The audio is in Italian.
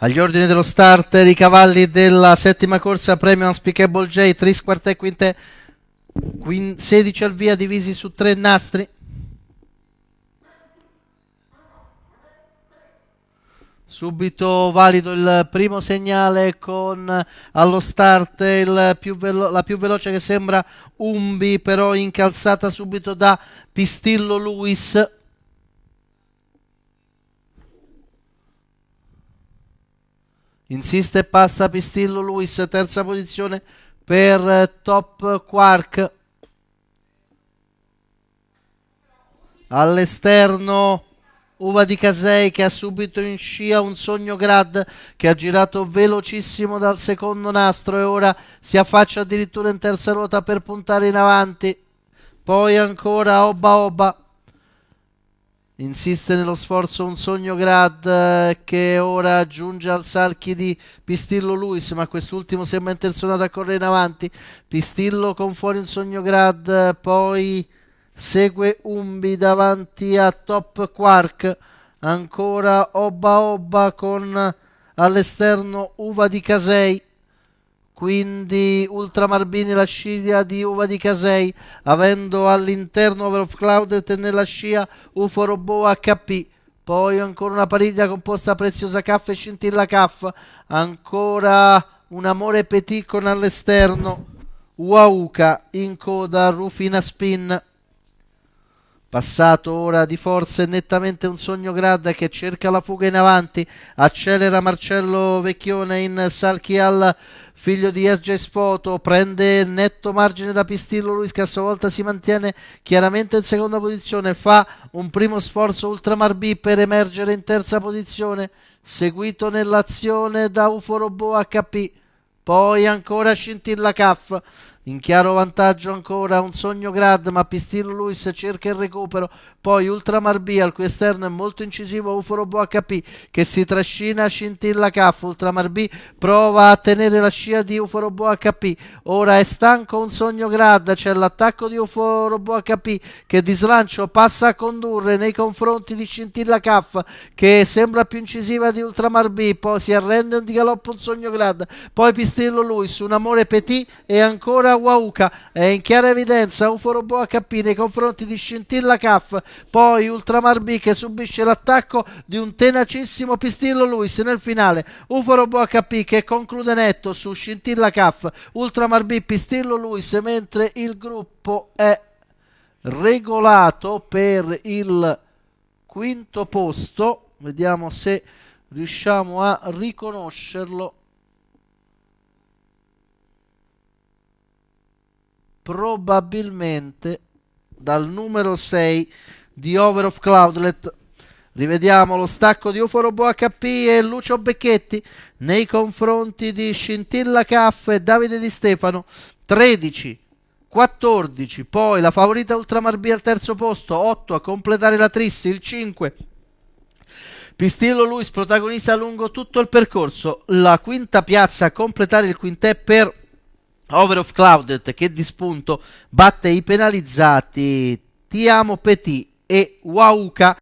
Agli ordini dello start i cavalli della settima corsa premio Unspeakable J, 3 e quinte, 16 al via divisi su tre nastri. Subito valido il primo segnale con allo start più la più veloce che sembra Umbi, però incalzata subito da Pistillo Luis. Insiste e passa Pistillo Luis, terza posizione per eh, Top Quark. All'esterno Uva di Casei che ha subito in scia un sogno grad che ha girato velocissimo dal secondo nastro e ora si affaccia addirittura in terza ruota per puntare in avanti. Poi ancora Oba Oba. Insiste nello sforzo un sogno Grad eh, che ora giunge al salchi di Pistillo Luis, ma quest'ultimo sembra intenzionato a correre in avanti. Pistillo con fuori un sogno Grad, poi segue Umbi davanti a Top Quark. Ancora Obba Obba con all'esterno Uva di Casei quindi Ultramarbini la scia di Uva di Casei, avendo all'interno Over of Cloud e nella scia UFO Robo HP. Poi ancora una pariglia composta Preziosa Caff e Scintilla Caff, ancora un amore petit con all'esterno, Wauca in coda Rufina Spin. Passato ora di forza e nettamente un sogno Grad che cerca la fuga in avanti, accelera Marcello Vecchione in Salchi al figlio di SJ Sfoto, prende netto margine da Pistillo Luis che a sua volta si mantiene chiaramente in seconda posizione, fa un primo sforzo Ultramar B per emergere in terza posizione, seguito nell'azione da Uforobo HP, poi ancora Scintilla Caff in chiaro vantaggio ancora un sogno Grad ma Pistillo Luis cerca il recupero poi Ultramar B al cui esterno è molto incisivo Uforobo HP che si trascina a Scintilla Caff Ultramar B prova a tenere la scia di Uforobo HP ora è stanco un sogno Grad c'è l'attacco di Uforobo HP che di slancio passa a condurre nei confronti di Scintilla Caff che sembra più incisiva di Ultramar B poi si arrende di galoppo un sogno Grad poi Pistillo Luis un amore Petit e ancora Wauca è in chiara evidenza un forobò HP nei confronti di Scintilla Caff, poi Ultramar B che subisce l'attacco di un tenacissimo Pistillo Luis nel finale, un forobò HP che conclude netto su Scintilla Caff, Ultramar B Pistillo Luis mentre il gruppo è regolato per il quinto posto, vediamo se riusciamo a riconoscerlo probabilmente dal numero 6 di Over of Cloudlet. Rivediamo lo stacco di Uforobo HP e Lucio Becchetti nei confronti di Scintilla Caff e Davide Di Stefano. 13, 14, poi la favorita Ultramar B al terzo posto, 8 a completare la Trissi, il 5. Pistillo Luis protagonista lungo tutto il percorso, la quinta piazza a completare il quintè per Over of Clouded che di spunto batte i penalizzati Ti amo Petit e Wauka